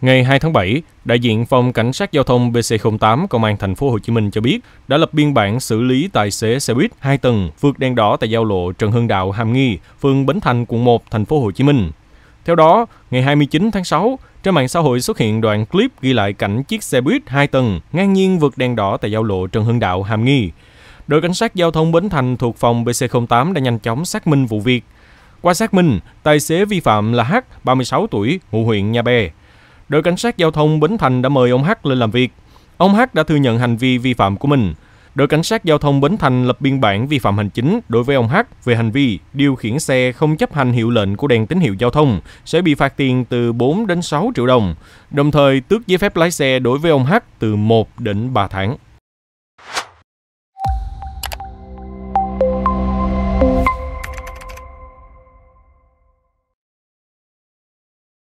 Ngày 2 tháng 7, đại diện phòng cảnh sát giao thông BC08 công an thành phố Hồ Chí Minh cho biết đã lập biên bản xử lý tài xế xe buýt 2 tầng vượt đèn đỏ tại giao lộ Trần Hưng Đạo Hàm Nghi, phường Bến Thành, quận 1, thành phố Hồ Chí Minh. Theo đó, ngày 29 tháng 6, trên mạng xã hội xuất hiện đoạn clip ghi lại cảnh chiếc xe buýt 2 tầng ngang nhiên vượt đèn đỏ tại giao lộ Trần Hưng Đạo Hàm Nghi. Đội cảnh sát giao thông Bến Thành thuộc phòng BC08 đã nhanh chóng xác minh vụ việc. Qua xác minh, tài xế vi phạm là H, 36 tuổi, ngụ huyện Nha Bè đội cảnh sát giao thông Bến Thành đã mời ông H lên làm việc. Ông H đã thừa nhận hành vi vi phạm của mình. Đội cảnh sát giao thông Bến Thành lập biên bản vi phạm hành chính đối với ông H về hành vi điều khiển xe không chấp hành hiệu lệnh của đèn tín hiệu giao thông sẽ bị phạt tiền từ 4 đến 6 triệu đồng, đồng thời tước giấy phép lái xe đối với ông H từ 1 đến 3 tháng.